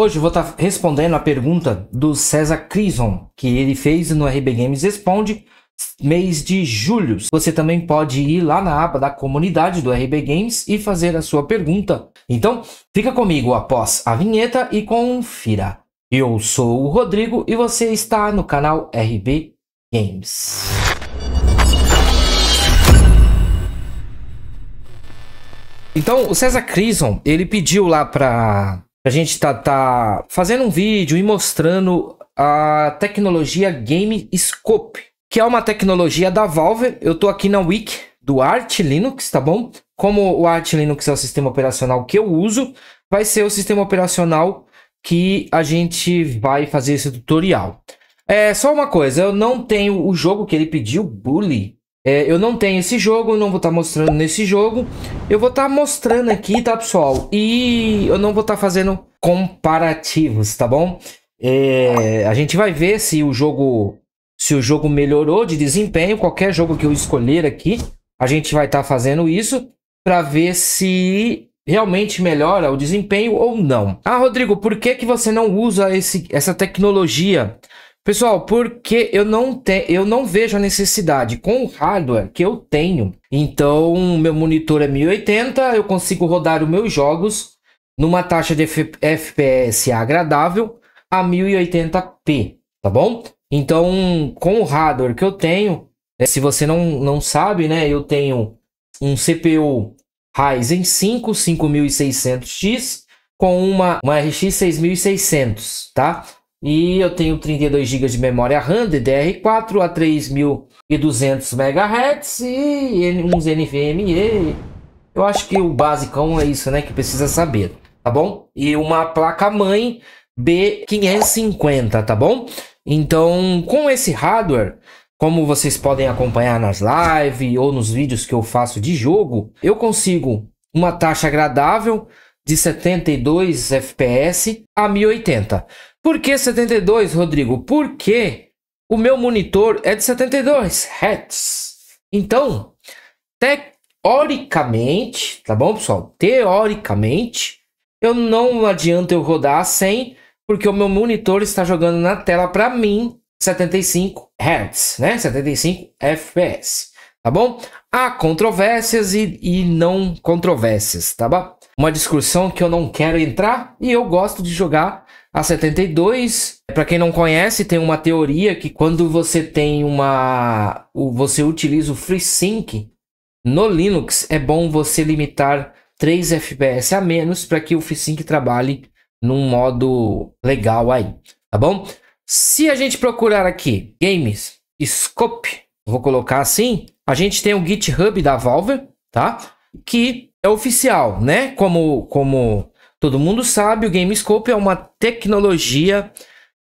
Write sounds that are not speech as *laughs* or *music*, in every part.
Hoje eu vou estar tá respondendo a pergunta do César Crison, que ele fez no RB Games Responde, mês de julho. Você também pode ir lá na aba da comunidade do RB Games e fazer a sua pergunta. Então, fica comigo após a vinheta e confira. Eu sou o Rodrigo e você está no canal RB Games. Então, o César Crison, ele pediu lá para a gente tá, tá fazendo um vídeo e mostrando a tecnologia Game Scope, que é uma tecnologia da Valve. Eu tô aqui na Wiki do Arch Linux, tá bom? Como o Arch Linux é o sistema operacional que eu uso, vai ser o sistema operacional que a gente vai fazer esse tutorial. É só uma coisa, eu não tenho o jogo que ele pediu, Bully, é, eu não tenho esse jogo, não vou estar tá mostrando nesse jogo. Eu vou estar tá mostrando aqui, tá, pessoal? E eu não vou estar tá fazendo comparativos, tá bom? É, a gente vai ver se o jogo se o jogo melhorou de desempenho. Qualquer jogo que eu escolher aqui, a gente vai estar tá fazendo isso para ver se realmente melhora o desempenho ou não. Ah, Rodrigo, por que, que você não usa esse, essa tecnologia Pessoal, porque eu não, tenho, eu não vejo a necessidade com o hardware que eu tenho. Então, meu monitor é 1080, eu consigo rodar os meus jogos numa taxa de FPS agradável a 1080p, tá bom? Então, com o hardware que eu tenho, né, se você não, não sabe, né, eu tenho um CPU Ryzen 5 5600X com uma, uma RX 6600, tá? E eu tenho 32 GB de memória RAM DDR4 a 3200 MHz e uns NVMe. Eu acho que o basicão é isso, né, que precisa saber, tá bom? E uma placa mãe B550, tá bom? Então, com esse hardware, como vocês podem acompanhar nas lives ou nos vídeos que eu faço de jogo, eu consigo uma taxa agradável de 72 FPS a 1080. Por que 72, Rodrigo? Porque o meu monitor é de 72 Hz. Então, teoricamente, tá bom, pessoal? Teoricamente, eu não adianta eu rodar a 100, porque o meu monitor está jogando na tela para mim 75 Hz, né? 75 FPS, tá bom? Há controvérsias e, e não controvérsias, tá bom? Uma discussão que eu não quero entrar e eu gosto de jogar a 72, para quem não conhece, tem uma teoria que quando você tem uma. você utiliza o FreeSync no Linux, é bom você limitar 3 FPS a menos para que o FreeSync trabalhe num modo legal aí, tá bom? Se a gente procurar aqui games scope, vou colocar assim, a gente tem o GitHub da Valve, tá? Que é oficial, né? Como como Todo mundo sabe, o GameScope é uma tecnologia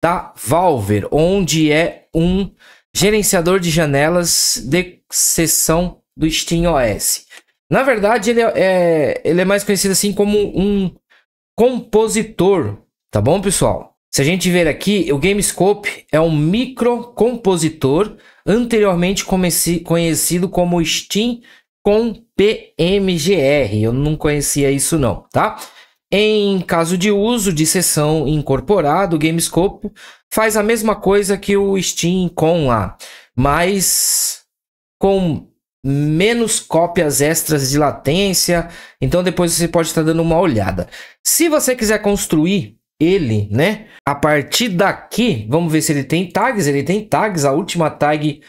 da Valve, onde é um gerenciador de janelas de sessão do Steam OS. Na verdade, ele é, é, ele é mais conhecido assim como um compositor, tá bom, pessoal? Se a gente ver aqui, o GameScope é um microcompositor, anteriormente conhecido como Steam com PMGR. Eu não conhecia isso não, tá? Em caso de uso de sessão incorporada, o Gamescope faz a mesma coisa que o Steam com lá, mas com menos cópias extras de latência. Então depois você pode estar dando uma olhada. Se você quiser construir ele, né? A partir daqui, vamos ver se ele tem tags. Ele tem tags. A última tag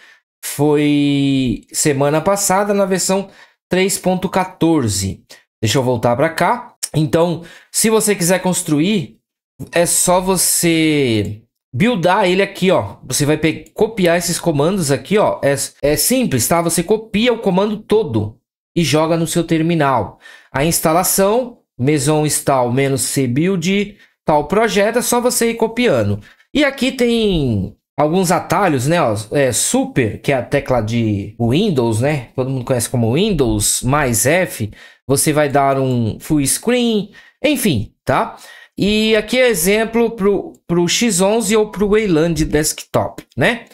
foi semana passada na versão 3.14. Deixa eu voltar para cá. Então, se você quiser construir, é só você buildar ele aqui, ó. Você vai copiar esses comandos aqui, ó. É, é simples, tá? Você copia o comando todo e joga no seu terminal. A instalação, meson install -c build tal projeto, é só você ir copiando. E aqui tem alguns atalhos, né? Ó, é, super, que é a tecla de Windows, né? Todo mundo conhece como Windows mais F. Você vai dar um full screen, enfim, tá? E aqui é exemplo para o X11 ou para o Wayland Desktop, né?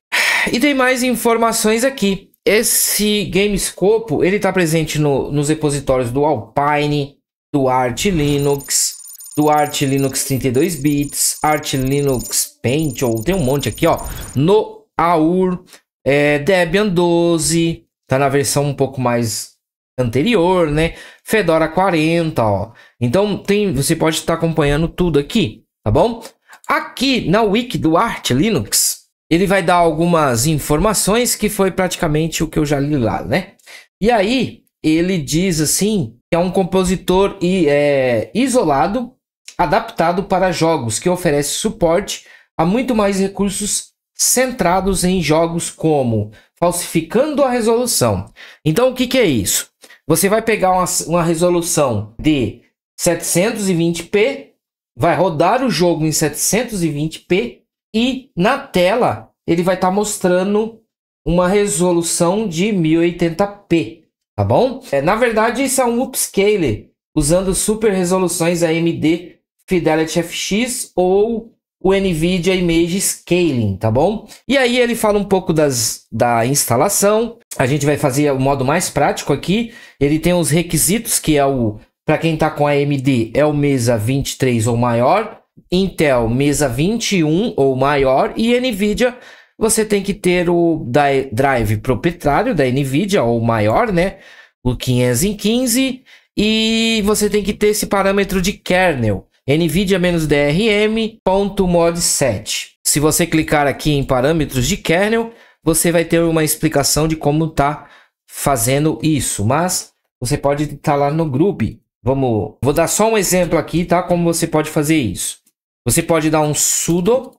E tem mais informações aqui. Esse gamescope ele está presente no, nos repositórios do Alpine, do Arch Linux, do Arch Linux 32 bits, Arch Linux Paint, ou tem um monte aqui, ó. No Aur, é, Debian 12, tá na versão um pouco mais anterior, né? Fedora 40, ó. Então tem, você pode estar tá acompanhando tudo aqui, tá bom? Aqui na wiki do Art Linux, ele vai dar algumas informações que foi praticamente o que eu já li lá, né? E aí ele diz assim que é um compositor e é, isolado, adaptado para jogos que oferece suporte há muito mais recursos centrados em jogos como falsificando a resolução. Então, o que, que é isso? Você vai pegar uma, uma resolução de 720p, vai rodar o jogo em 720p e na tela ele vai estar tá mostrando uma resolução de 1080p, tá bom? É, na verdade, isso é um upscale usando super resoluções AMD Fidelity FX ou o NVIDIA Image Scaling, tá bom? E aí ele fala um pouco das, da instalação, a gente vai fazer o modo mais prático aqui, ele tem os requisitos que é o, para quem está com AMD, é o mesa 23 ou maior, Intel mesa 21 ou maior e NVIDIA você tem que ter o drive proprietário da NVIDIA ou maior, né? O 515 e você tem que ter esse parâmetro de kernel nvidia-drm.mod7. Se você clicar aqui em parâmetros de kernel, você vai ter uma explicação de como tá fazendo isso, mas você pode estar tá lá no group. Vamos, vou dar só um exemplo aqui, tá? Como você pode fazer isso. Você pode dar um sudo,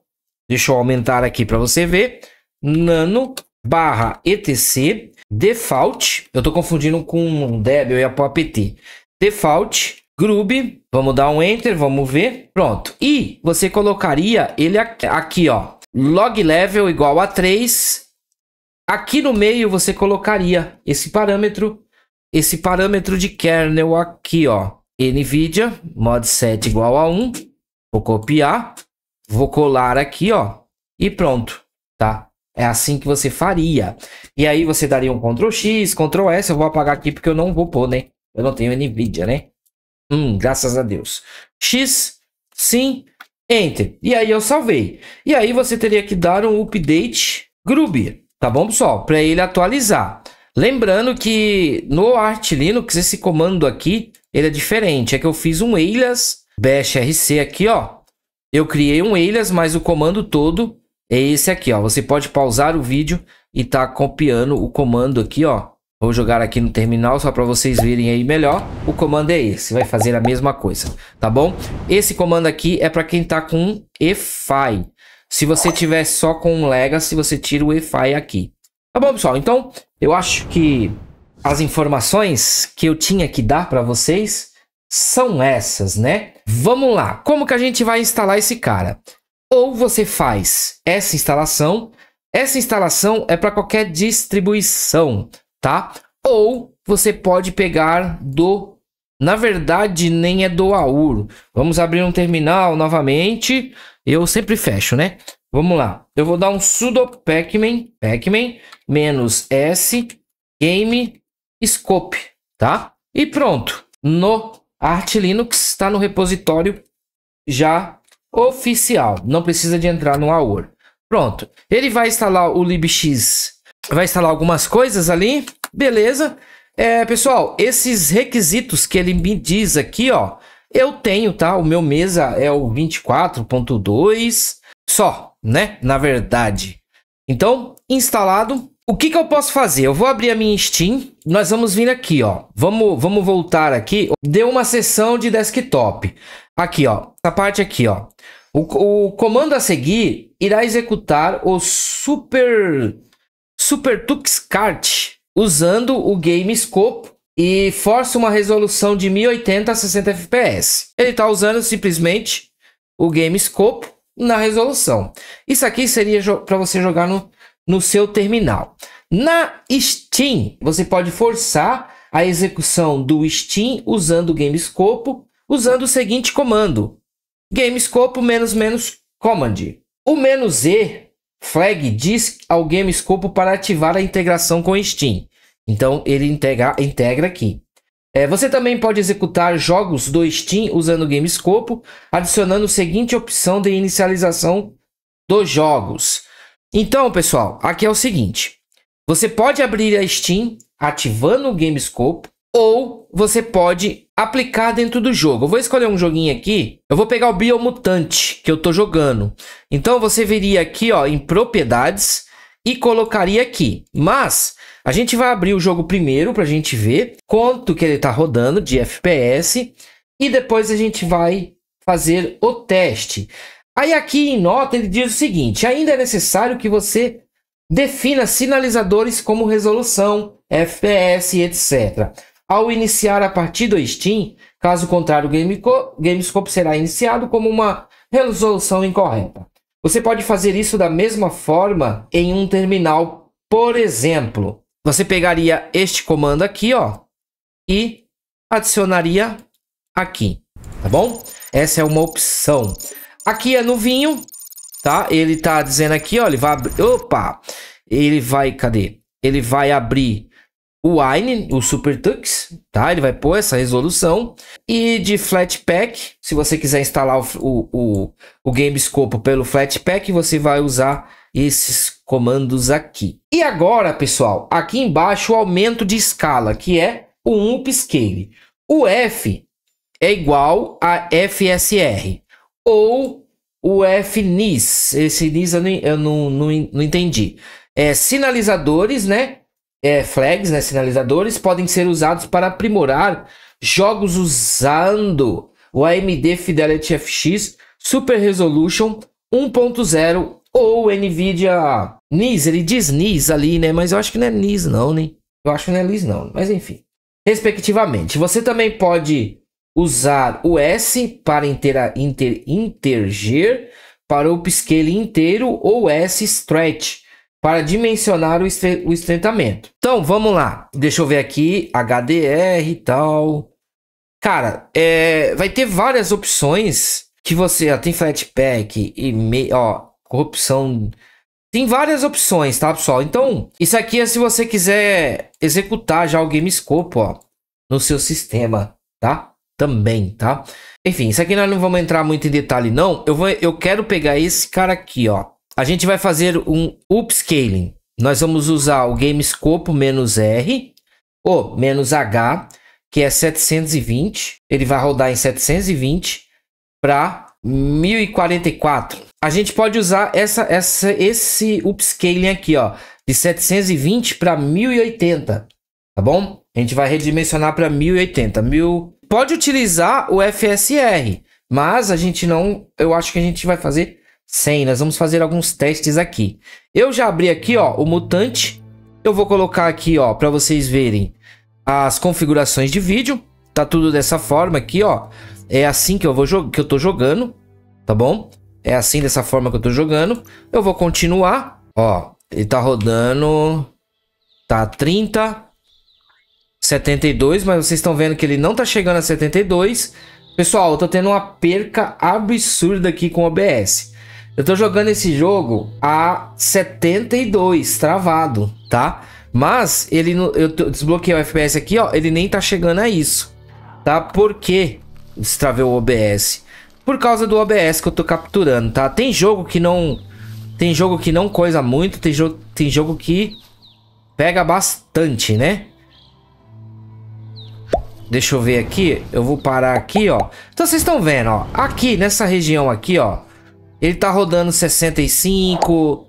deixa eu aumentar aqui para você ver, nano barra etc default, eu estou confundindo com um deb ou apt, default Group, vamos dar um enter, vamos ver. Pronto. E você colocaria ele aqui, ó. Log level igual a 3. Aqui no meio você colocaria esse parâmetro, esse parâmetro de kernel aqui, ó. NVIDIA mod set igual a 1. Vou copiar, vou colar aqui, ó. E pronto, tá? É assim que você faria. E aí você daria um Ctrl X, Ctrl S. Eu vou apagar aqui porque eu não vou pôr, né? Eu não tenho NVIDIA, né? Hum, graças a Deus. X, sim, enter. E aí eu salvei. E aí você teria que dar um update Groovy, tá bom, pessoal? Para ele atualizar. Lembrando que no Arch Linux esse comando aqui, ele é diferente. É que eu fiz um alias bash rc aqui, ó. Eu criei um alias, mas o comando todo é esse aqui, ó. Você pode pausar o vídeo e tá copiando o comando aqui, ó, Vou jogar aqui no terminal só para vocês verem aí melhor. O comando é esse, vai fazer a mesma coisa, tá bom? Esse comando aqui é para quem tá com EFI. Se você tiver só com Legacy, você tira o EFI aqui. Tá bom, pessoal? Então, eu acho que as informações que eu tinha que dar para vocês são essas, né? Vamos lá. Como que a gente vai instalar esse cara? Ou você faz essa instalação. Essa instalação é para qualquer distribuição tá? Ou você pode pegar do... Na verdade, nem é do aur. Vamos abrir um terminal novamente. Eu sempre fecho, né? Vamos lá. Eu vou dar um sudo pacman, pacman, menos s, game, scope, tá? E pronto. No Art Linux está no repositório já oficial. Não precisa de entrar no aur. Pronto. Ele vai instalar o libx vai instalar algumas coisas ali, beleza. É, pessoal, esses requisitos que ele me diz aqui, ó, eu tenho, tá? O meu mesa é o 24.2 só, né? Na verdade. Então, instalado. O que que eu posso fazer? Eu vou abrir a minha Steam. Nós vamos vir aqui, ó. Vamos, vamos voltar aqui. Deu uma sessão de desktop. Aqui, ó. Essa parte aqui, ó. O, o comando a seguir irá executar o super Super Tux Kart, usando o Game Scope e força uma resolução de 1080 a 60 fps. Ele está usando simplesmente o Game Scope na resolução. Isso aqui seria para você jogar no, no seu terminal. Na Steam, você pode forçar a execução do Steam usando o GameScope, usando o seguinte comando: GameScope menos menos command. O menos "e" Flag diz ao GameScope para ativar a integração com Steam. Então ele integra, integra aqui. É, você também pode executar jogos do Steam usando o GameScope, adicionando a seguinte opção de inicialização dos jogos. Então, pessoal, aqui é o seguinte: você pode abrir a Steam ativando o GameScope, ou você pode aplicar dentro do jogo. Eu vou escolher um joguinho aqui. Eu vou pegar o Biomutante que eu tô jogando. Então você viria aqui, ó, em propriedades e colocaria aqui. Mas a gente vai abrir o jogo primeiro para a gente ver quanto que ele tá rodando de FPS e depois a gente vai fazer o teste. Aí aqui em nota ele diz o seguinte: ainda é necessário que você defina sinalizadores como resolução, FPS, etc ao iniciar a partida Steam, caso contrário, o Gameco Gamescope será iniciado como uma resolução incorreta. Você pode fazer isso da mesma forma em um terminal, por exemplo. Você pegaria este comando aqui, ó, e adicionaria aqui, tá bom? Essa é uma opção. Aqui é no vinho, tá? Ele tá dizendo aqui, ó, ele vai abrir, opa, ele vai, cadê? Ele vai abrir o Wine, o Super Tux, tá? Ele vai pôr essa resolução. E de Flatpak, se você quiser instalar o, o, o, o GameScope pelo Flatpak, você vai usar esses comandos aqui. E agora, pessoal, aqui embaixo o aumento de escala, que é o upscale. O F é igual a FSR ou o FNIS. Esse NIS eu, não, eu não, não, não entendi. É sinalizadores, né? é, flags, né, sinalizadores, podem ser usados para aprimorar jogos usando o AMD Fidelity FX Super Resolution 1.0 ou NVIDIA NIS. Ele diz NIS ali, né? Mas eu acho que não é NIS não, né? Eu acho que não é NIS não, mas enfim. Respectivamente. Você também pode usar o S para intera, inter, interger para o upscale inteiro ou S stretch para dimensionar o, o estreitamento. Então, vamos lá. Deixa eu ver aqui, HDR e tal. Cara, é, vai ter várias opções que você ó, tem Flatpak e meio, ó, corrupção. Tem várias opções, tá, pessoal? Então, isso aqui é se você quiser executar já o Gamescope, ó, no seu sistema, tá? Também, tá? Enfim, isso aqui nós não vamos entrar muito em detalhe, não. Eu, vou, eu quero pegar esse cara aqui, ó a gente vai fazer um upscaling. Nós vamos usar o Gamescope menos R ou menos H, que é 720. Ele vai rodar em 720 para 1044. A gente pode usar essa, essa, esse upscaling aqui, ó, de 720 para 1080, tá bom? A gente vai redimensionar para 1080, mil. Pode utilizar o FSR, mas a gente não, eu acho que a gente vai fazer 100. Nós vamos fazer alguns testes aqui. Eu já abri aqui, ó, o mutante. Eu vou colocar aqui, ó, para vocês verem as configurações de vídeo. Tá tudo dessa forma aqui, ó. É assim que eu vou que eu tô jogando, tá bom? É assim dessa forma que eu tô jogando. Eu vou continuar, ó. Ele tá rodando tá 30 72, mas vocês estão vendo que ele não tá chegando a 72. Pessoal, eu tô tendo uma perca absurda aqui com o OBS. Eu tô jogando esse jogo a 72, travado, tá? Mas ele eu desbloqueei o FPS aqui, ó, ele nem tá chegando a isso, tá? Por quê? Destravei o OBS. Por causa do OBS que eu tô capturando, tá? Tem jogo que não tem jogo que não coisa muito, tem jogo tem jogo que pega bastante, né? Deixa eu ver aqui, eu vou parar aqui, ó. Então vocês estão vendo, ó, aqui nessa região aqui, ó, ele tá rodando 65,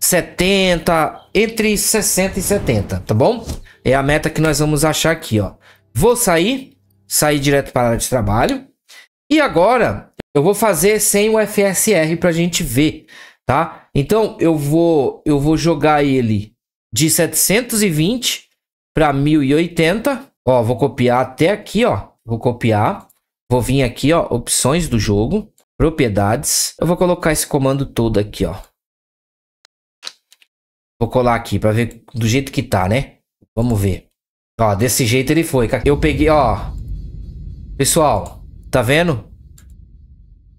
70, entre 60 e 70, tá bom? É a meta que nós vamos achar aqui, ó. Vou sair, sair direto para a área de trabalho. E agora eu vou fazer sem o FSR para a gente ver, tá? Então eu vou eu vou jogar ele de 720 para 1080. Ó, vou copiar até aqui, ó. Vou copiar. Vou vir aqui, ó, opções do jogo propriedades. Eu vou colocar esse comando todo aqui, ó. Vou colar aqui para ver do jeito que tá, né? Vamos ver. Ó, desse jeito ele foi. Eu peguei, ó. Pessoal, tá vendo?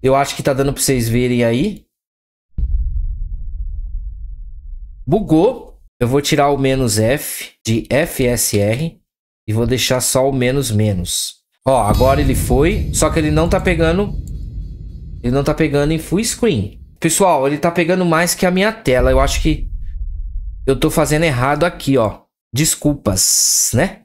Eu acho que tá dando para vocês verem aí. Bugou. Eu vou tirar o menos "-f", de FSR e vou deixar só o menos menos. Ó, agora ele foi, só que ele não tá pegando ele não tá pegando em full screen. Pessoal, ele tá pegando mais que a minha tela. Eu acho que eu tô fazendo errado aqui, ó. Desculpas, né?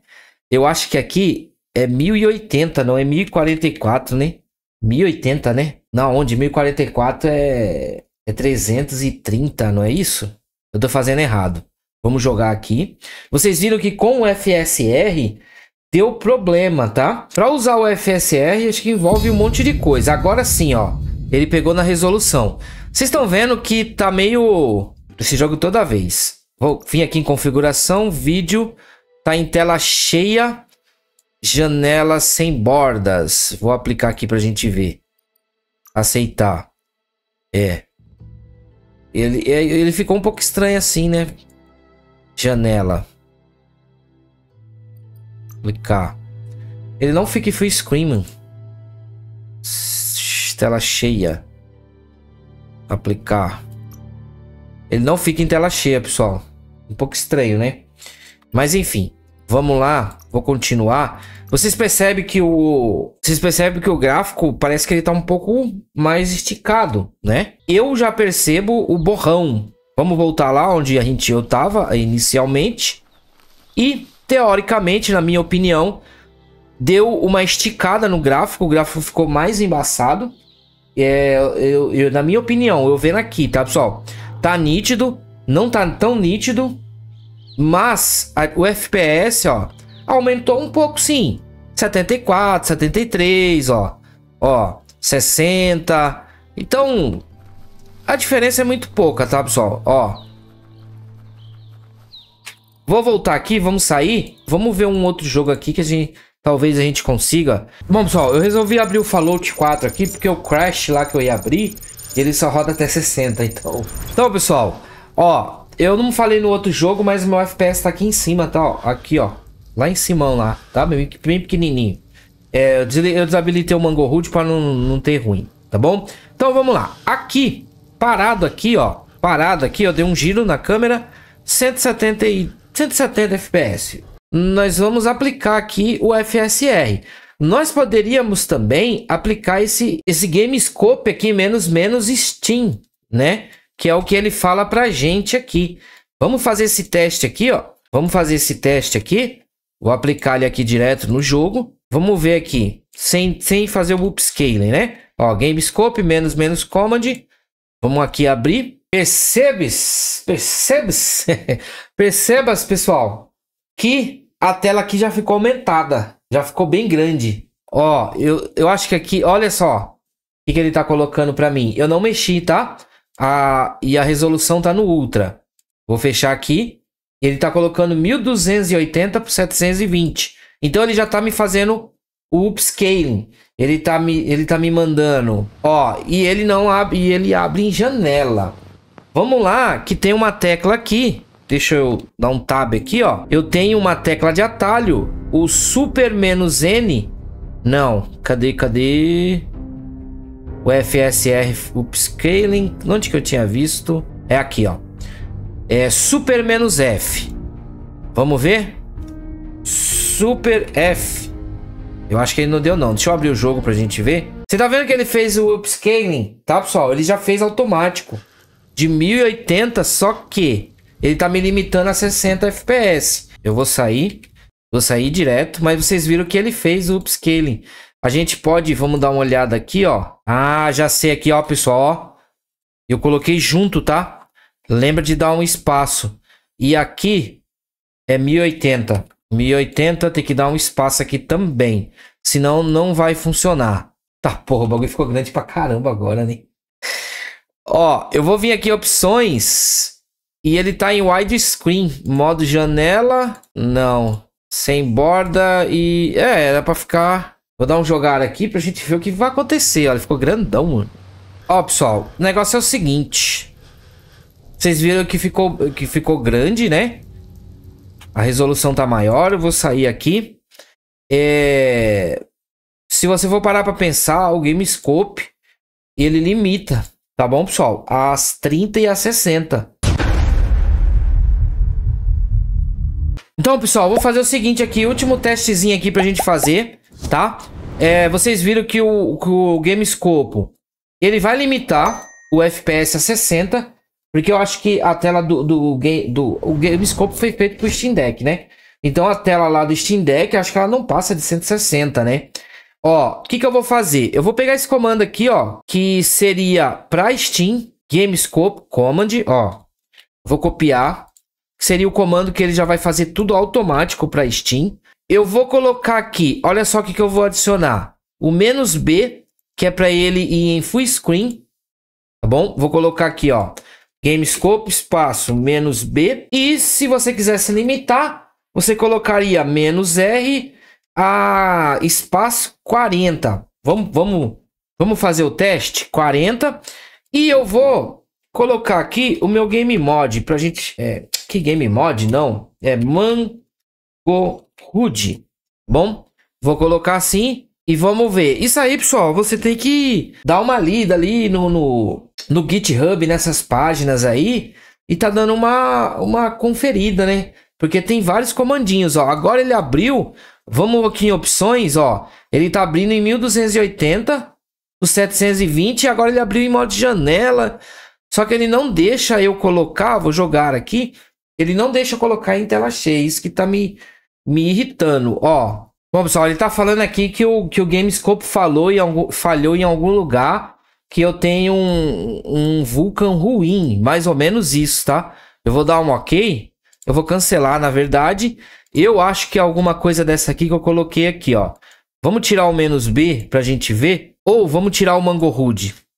Eu acho que aqui é 1080, não é 1044, né? 1080, né? Não, onde 1044 é, é 330, não é isso? Eu tô fazendo errado. Vamos jogar aqui. Vocês viram que com o FSR deu problema, tá? Para usar o FSR, acho que envolve um monte de coisa. Agora sim, ó. Ele pegou na resolução. Vocês estão vendo que tá meio... Esse jogo toda vez. Vou vir aqui em configuração, vídeo. Tá em tela cheia. Janela sem bordas. Vou aplicar aqui pra gente ver. Aceitar. É. Ele, é, ele ficou um pouco estranho assim, né? Janela. Clicar. Ele não fica full screen, mano tela cheia. Aplicar. Ele não fica em tela cheia, pessoal. Um pouco estranho, né? Mas enfim, vamos lá. Vou continuar. Vocês percebem que o vocês percebem que o gráfico parece que ele tá um pouco mais esticado, né? Eu já percebo o borrão. Vamos voltar lá onde a gente eu tava inicialmente. E teoricamente, na minha opinião, deu uma esticada no gráfico, o gráfico ficou mais embaçado. É, eu, eu, na minha opinião, eu vendo aqui, tá pessoal? Tá nítido, não tá tão nítido, mas a, o FPS, ó, aumentou um pouco sim. 74, 73, ó, ó, 60. Então, a diferença é muito pouca, tá pessoal? Ó. Vou voltar aqui, vamos sair, vamos ver um outro jogo aqui que a gente Talvez a gente consiga. Bom, pessoal, eu resolvi abrir o Fallout 4 aqui, porque o Crash lá que eu ia abrir, ele só roda até 60, então... Então, pessoal, ó, eu não falei no outro jogo, mas meu FPS tá aqui em cima, tá? Ó, aqui, ó, lá em cima, lá, tá? Bem, bem pequenininho. É, eu desabilitei o Mango Hood pra não, não ter ruim, tá bom? Então, vamos lá. Aqui, parado aqui, ó, parado aqui, ó, dei um giro na câmera, 170, 170 FPS nós vamos aplicar aqui o FSR. Nós poderíamos também aplicar esse, esse game scope aqui, menos menos Steam, né? Que é o que ele fala a gente aqui. Vamos fazer esse teste aqui, ó. Vamos fazer esse teste aqui. Vou aplicar ele aqui direto no jogo. Vamos ver aqui, sem, sem fazer o upscaling, né? Ó, game scope, menos menos command. Vamos aqui abrir. Percebes, percebes, *laughs* percebas, pessoal, que a tela aqui já ficou aumentada. Já ficou bem grande. Ó, eu, eu acho que aqui, olha só. O que, que ele tá colocando para mim? Eu não mexi, tá? A, e a resolução tá no Ultra. Vou fechar aqui. Ele tá colocando 1280 por 720. Então ele já tá me fazendo o upscaling. Ele tá me, ele tá me mandando. Ó, e ele não abre, e ele abre em janela. Vamos lá, que tem uma tecla aqui Deixa eu dar um tab aqui, ó. Eu tenho uma tecla de atalho. O super menos N. Não. Cadê, cadê? O FSR Upscaling. Onde que eu tinha visto? É aqui, ó. É super menos F. Vamos ver? Super F. Eu acho que ele não deu não. Deixa eu abrir o jogo pra gente ver. Você tá vendo que ele fez o upscaling, tá pessoal? Ele já fez automático. De 1080, só que ele tá me limitando a 60 FPS. Eu vou sair, vou sair direto, mas vocês viram que ele fez o upscaling. A gente pode, vamos dar uma olhada aqui, ó. Ah, já sei aqui, ó, pessoal, ó. Eu coloquei junto, tá? Lembra de dar um espaço. E aqui é 1080. 1080 tem que dar um espaço aqui também. Senão não vai funcionar. Tá, porra, o bagulho ficou grande pra caramba agora, né? Ó, eu vou vir aqui opções. E ele tá em widescreen, modo janela, não, sem borda e... É, era pra ficar... Vou dar um jogar aqui pra gente ver o que vai acontecer, olha, ficou grandão, mano. Ó, pessoal, o negócio é o seguinte. Vocês viram que ficou, que ficou grande, né? A resolução tá maior, eu vou sair aqui. É... Se você for parar pra pensar, o GameScope, ele limita, tá bom, pessoal? As 30 e as 60. Então, pessoal, vou fazer o seguinte aqui, último testezinho aqui pra gente fazer, tá? É, vocês viram que o, que o ele vai limitar o FPS a 60, porque eu acho que a tela do, do, do, do Gamescope foi feito pro Steam Deck, né? Então a tela lá do Steam Deck, acho que ela não passa de 160, né? Ó, o que que eu vou fazer? Eu vou pegar esse comando aqui, ó, que seria para Steam, Gamescope Command, ó. Vou copiar, seria o comando que ele já vai fazer tudo automático para Steam. Eu vou colocar aqui, olha só o que, que eu vou adicionar. O menos B, que é para ele ir em full screen, tá bom? Vou colocar aqui, ó, Gamescope, espaço, menos B. E se você quisesse limitar, você colocaria menos R a espaço 40. Vamos, vamos, vamos fazer o teste, 40. E eu vou colocar aqui o meu game mod pra gente. É, que game mod não? É Mango Rude. Bom, vou colocar assim e vamos ver. Isso aí, pessoal, você tem que dar uma lida ali no, no, no GitHub, nessas páginas aí, e tá dando uma, uma conferida, né? Porque tem vários comandinhos, ó. Agora ele abriu, vamos aqui em opções, ó. Ele tá abrindo em 1280, os 720, e agora ele abriu em modo janela. Só que ele não deixa eu colocar, vou jogar aqui, ele não deixa eu colocar em tela cheia, isso que tá me, me irritando, ó. Bom, pessoal, ele tá falando aqui que o, que o Gamescope falou em algum, falhou em algum lugar, que eu tenho um, um Vulcan ruim, mais ou menos isso, tá? Eu vou dar um ok, eu vou cancelar, na verdade, eu acho que é alguma coisa dessa aqui que eu coloquei aqui, ó. Vamos tirar o menos B pra gente ver, ou vamos tirar o Mango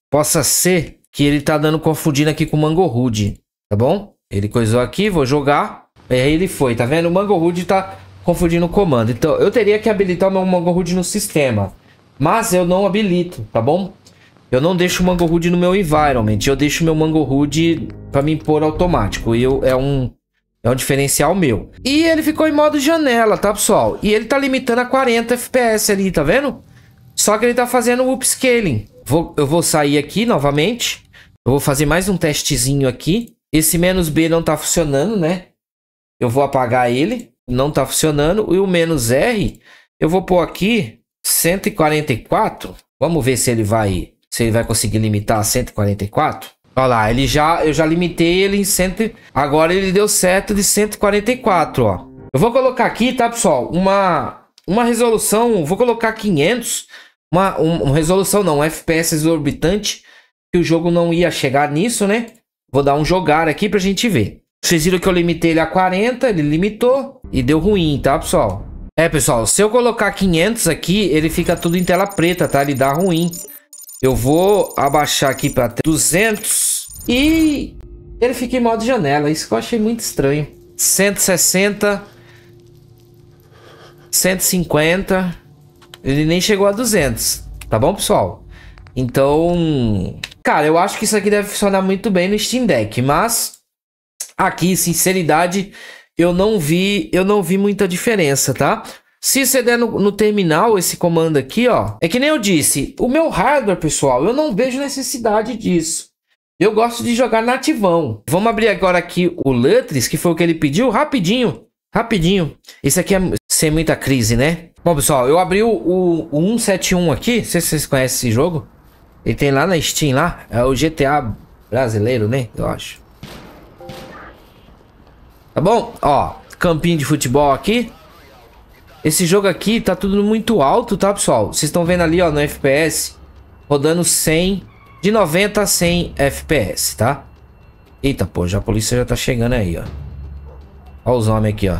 Possa ser que ele tá dando confundindo aqui com o Mango Rude, tá bom? Ele coisou aqui, vou jogar. E aí ele foi, tá vendo? O Mango Rude tá confundindo o comando. Então, eu teria que habilitar o meu Mango Rude no sistema. Mas eu não habilito, tá bom? Eu não deixo o Mango Rude no meu environment. Eu deixo o meu Mango Rude pra me impor automático. E eu, é um... É um diferencial meu. E ele ficou em modo janela, tá, pessoal? E ele tá limitando a 40 FPS ali, tá vendo? Só que ele tá fazendo upscaling. Vou, eu vou sair aqui novamente. Eu vou fazer mais um testezinho aqui. Esse menos B não está funcionando, né? Eu vou apagar ele. Não está funcionando. E o menos R, eu vou pôr aqui 144. Vamos ver se ele vai, se ele vai conseguir limitar a 144. Olha lá, ele já, eu já limitei ele em 100. Agora ele deu certo de 144, ó. Eu vou colocar aqui, tá, pessoal? Uma, uma resolução, vou colocar 500. Uma, um, uma resolução não, um FPS exorbitante que o jogo não ia chegar nisso, né? Vou dar um jogar aqui pra gente ver. Vocês viram que eu limitei ele a 40, ele limitou e deu ruim, tá, pessoal? É, pessoal, se eu colocar 500 aqui, ele fica tudo em tela preta, tá? Ele dá ruim. Eu vou abaixar aqui pra 200 e ele fica em modo janela. Isso que eu achei muito estranho. 160, 150, ele nem chegou a 200, tá bom, pessoal? Então, Cara, eu acho que isso aqui deve funcionar muito bem no Steam Deck, mas aqui, sinceridade, eu não vi, eu não vi muita diferença, tá? Se você der no, no, terminal esse comando aqui, ó, é que nem eu disse, o meu hardware, pessoal, eu não vejo necessidade disso. Eu gosto de jogar nativão. Vamos abrir agora aqui o Lutris, que foi o que ele pediu, rapidinho, rapidinho. Esse aqui é sem muita crise, né? Bom, pessoal, eu abri o, o, o 171 aqui, não sei se vocês conhecem esse jogo. Ele tem lá na Steam, lá. É o GTA brasileiro, né? Eu acho. Tá bom? Ó, campinho de futebol aqui. Esse jogo aqui tá tudo muito alto, tá, pessoal? Vocês estão vendo ali, ó, no FPS. Rodando 100. De 90 a 100 FPS, tá? Eita, pô, já a polícia já tá chegando aí, ó. Ó os homens aqui, ó.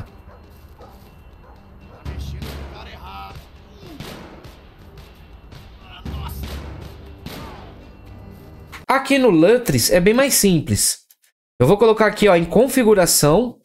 Aqui no Lutris é bem mais simples. Eu vou colocar aqui ó, em configuração,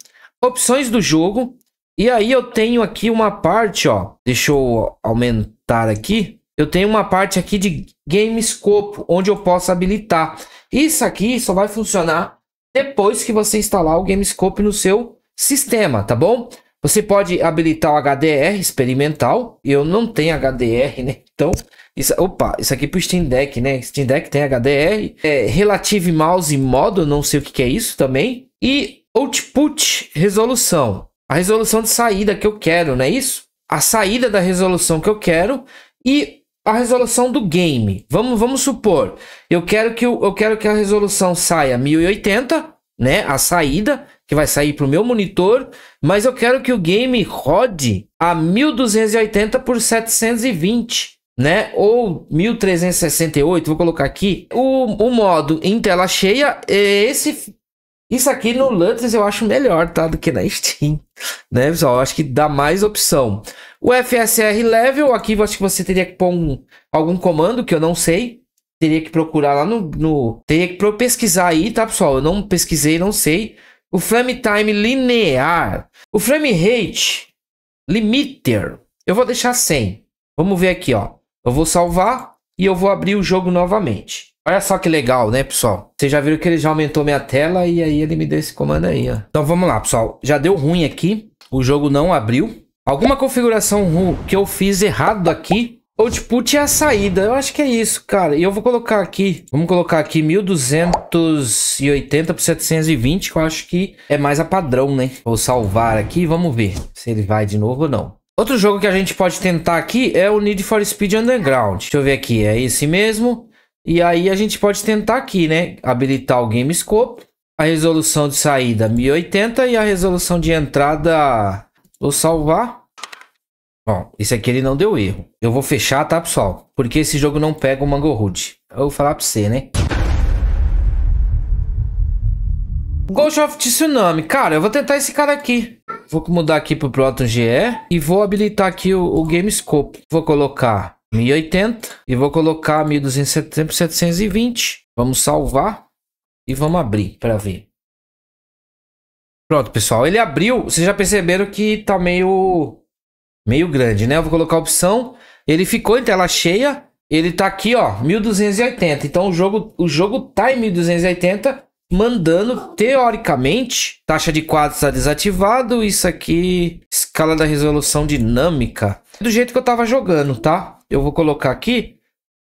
opções do jogo. E aí eu tenho aqui uma parte, ó, deixa eu aumentar aqui. Eu tenho uma parte aqui de Game Scope, onde eu posso habilitar. Isso aqui só vai funcionar depois que você instalar o Game Scope no seu sistema, tá bom? Você pode habilitar o HDR experimental. Eu não tenho HDR, né? Então, isso, opa, isso aqui é pro Steam Deck, né? Steam Deck tem HDR. É, Relative Mouse Modo, não sei o que, que é isso também. E Output Resolução. A resolução de saída que eu quero, não é isso? A saída da resolução que eu quero e a resolução do game. Vamos, vamos supor, eu quero, que eu, eu quero que a resolução saia 1080, né? A saída, que vai sair para o meu monitor, mas eu quero que o game rode a 1280 por 720 né? Ou 1368, vou colocar aqui. O, o modo em tela cheia, é esse isso aqui no Lutris eu acho melhor, tá? Do que na Steam, *laughs* né, pessoal? acho que dá mais opção. O FSR Level, aqui eu acho que você teria que pôr um, algum comando, que eu não sei. Teria que procurar lá no... no teria que pesquisar aí, tá, pessoal? Eu não pesquisei, não sei. O Frame Time Linear. O Frame Rate Limiter. Eu vou deixar 100. Vamos ver aqui, ó. Eu vou salvar e eu vou abrir o jogo novamente. Olha só que legal, né, pessoal? Vocês já viram que ele já aumentou minha tela e aí ele me deu esse comando aí, ó. Então vamos lá, pessoal. Já deu ruim aqui. O jogo não abriu. Alguma configuração que eu fiz errado aqui. Output é a saída. Eu acho que é isso, cara. E eu vou colocar aqui... Vamos colocar aqui 1280 por 720, que eu acho que é mais a padrão, né? Vou salvar aqui e vamos ver se ele vai de novo ou não. Outro jogo que a gente pode tentar aqui é o Need for Speed Underground. Deixa eu ver aqui, é esse mesmo. E aí a gente pode tentar aqui, né? Habilitar o Game Scope. A resolução de saída 1080 e a resolução de entrada... Vou salvar. Bom, esse aqui ele não deu erro. Eu vou fechar, tá, pessoal? Porque esse jogo não pega o Mango Hood. Eu vou falar pra você, né? Ghost of Tsunami. Cara, eu vou tentar esse cara aqui. Vou mudar aqui pro Proton GE e vou habilitar aqui o, o Game Scope. Vou colocar 1080 e vou colocar 1270 720. Vamos salvar e vamos abrir para ver. Pronto, pessoal. Ele abriu. Vocês já perceberam que tá meio meio grande, né? Eu vou colocar a opção. Ele ficou em tela cheia. Ele tá aqui, ó, 1280. Então o jogo o jogo tá em 1280 mandando, teoricamente, taxa de quadros está desativado, isso aqui, escala da resolução dinâmica. Do jeito que eu estava jogando, tá? Eu vou colocar aqui,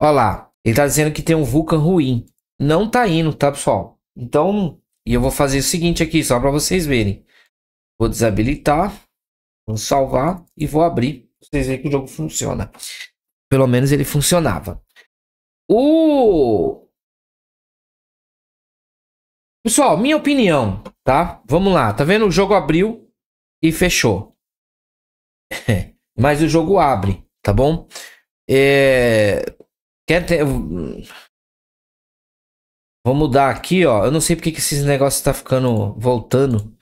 ó lá, ele está dizendo que tem um vulcan ruim. Não tá indo, tá, pessoal? Então, e eu vou fazer o seguinte aqui, só para vocês verem. Vou desabilitar, vou salvar e vou abrir. Vocês veem que o jogo funciona. Pelo menos ele funcionava. O Pessoal, minha opinião, tá? Vamos lá. Tá vendo? O jogo abriu e fechou. *laughs* Mas o jogo abre, tá bom? É... Quer ter... Vou mudar aqui, ó. Eu não sei porque que esses negócios tá ficando voltando.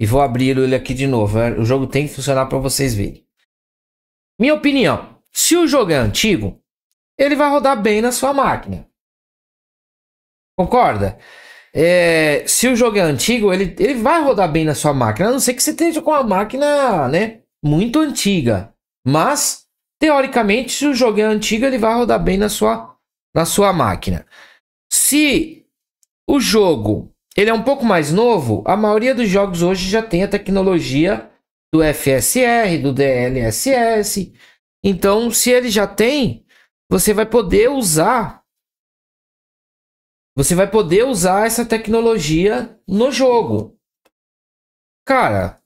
E vou abrir ele aqui de novo. É, o jogo tem que funcionar para vocês verem. Minha opinião. Se o jogo é antigo, ele vai rodar bem na sua máquina. Concorda? é, se o jogo é antigo, ele, ele vai rodar bem na sua máquina, a não ser que você esteja com uma máquina né, muito antiga. Mas, teoricamente, se o jogo é antigo, ele vai rodar bem na sua, na sua máquina. Se o jogo ele é um pouco mais novo, a maioria dos jogos hoje já tem a tecnologia do FSR, do DLSS. Então, se ele já tem, você vai poder usar você vai poder usar essa tecnologia no jogo. Cara.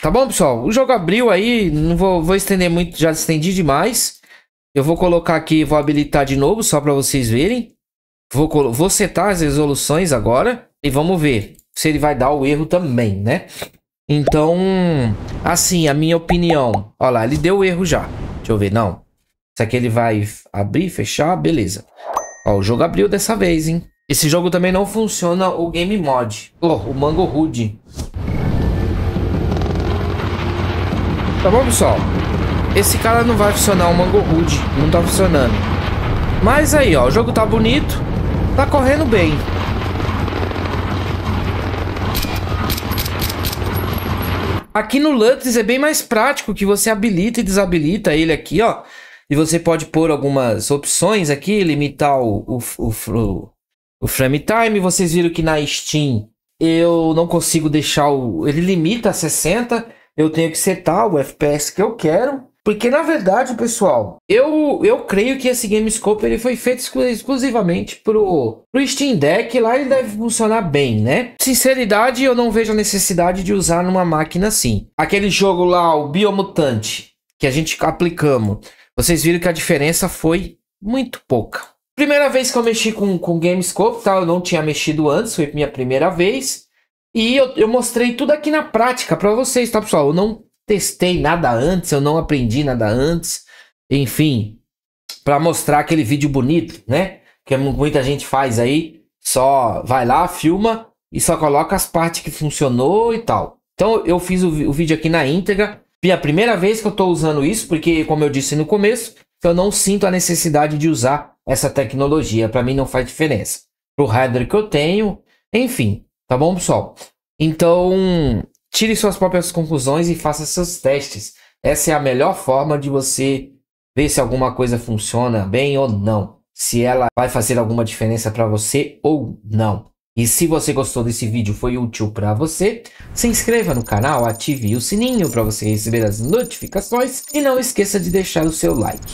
Tá bom, pessoal? O jogo abriu aí. Não vou, vou estender muito, já estendi demais. Eu vou colocar aqui, vou habilitar de novo, só para vocês verem. Vou, vou setar as resoluções agora e vamos ver se ele vai dar o erro também, né? Então, assim, a minha opinião. Olha lá, ele deu erro já. Deixa eu ver, não. Se aqui é ele vai abrir, fechar, beleza. Ó, o jogo abriu dessa vez, hein? Esse jogo também não funciona o game mod. Oh, o Mango Hood. Tá bom, pessoal? Esse cara não vai funcionar o Mango Hood. Não tá funcionando. Mas aí, ó. O jogo tá bonito. Tá correndo bem. Aqui no Lutz é bem mais prático que você habilita e desabilita ele aqui, ó. E você pode pôr algumas opções aqui, limitar o, o, o, o frame time. Vocês viram que na Steam eu não consigo deixar o. Ele limita a 60. Eu tenho que setar o FPS que eu quero. Porque na verdade, pessoal, eu, eu creio que esse Gamescope ele foi feito exclusivamente pro, pro Steam Deck. Lá ele deve funcionar bem, né? Sinceridade, eu não vejo a necessidade de usar numa máquina assim. Aquele jogo lá, o Biomutante, que a gente aplicamos. Vocês viram que a diferença foi muito pouca. Primeira vez que eu mexi com, com Gamescope, tá? Eu não tinha mexido antes, foi minha primeira vez. E eu, eu mostrei tudo aqui na prática para vocês, tá, pessoal? Eu não testei nada antes, eu não aprendi nada antes. Enfim, para mostrar aquele vídeo bonito, né? Que muita gente faz aí, só vai lá, filma e só coloca as partes que funcionou e tal. Então eu fiz o, o vídeo aqui na íntegra, e é a primeira vez que eu estou usando isso, porque, como eu disse no começo, eu não sinto a necessidade de usar essa tecnologia. Para mim não faz diferença. Para o hardware que eu tenho, enfim, tá bom, pessoal? Então, tire suas próprias conclusões e faça seus testes. Essa é a melhor forma de você ver se alguma coisa funciona bem ou não. Se ela vai fazer alguma diferença para você ou não. E se você gostou desse vídeo foi útil para você, se inscreva no canal, ative o sininho para você receber as notificações e não esqueça de deixar o seu like.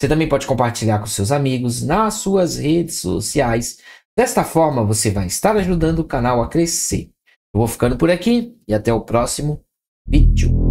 Você também pode compartilhar com seus amigos nas suas redes sociais. Desta forma você vai estar ajudando o canal a crescer. Eu vou ficando por aqui e até o próximo vídeo.